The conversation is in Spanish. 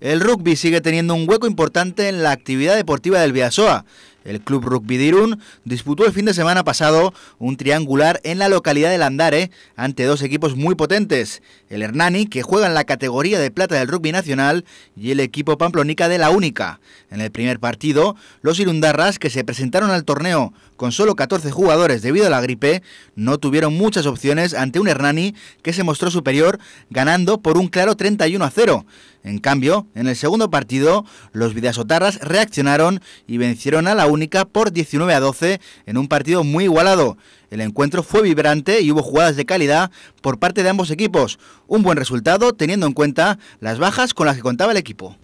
El rugby sigue teniendo un hueco importante en la actividad deportiva del Biazoa... El Club Rugby Dirun disputó el fin de semana pasado un triangular en la localidad de Landare ante dos equipos muy potentes, el Hernani, que juega en la categoría de plata del rugby nacional, y el equipo Pamplónica de la Única. En el primer partido, los irundarras, que se presentaron al torneo con solo 14 jugadores debido a la gripe, no tuvieron muchas opciones ante un Hernani que se mostró superior, ganando por un claro 31 a 0. En cambio, en el segundo partido, los Vidasotarras reaccionaron y vencieron a la única por 19 a 12 en un partido muy igualado. El encuentro fue vibrante y hubo jugadas de calidad por parte de ambos equipos. Un buen resultado teniendo en cuenta las bajas con las que contaba el equipo.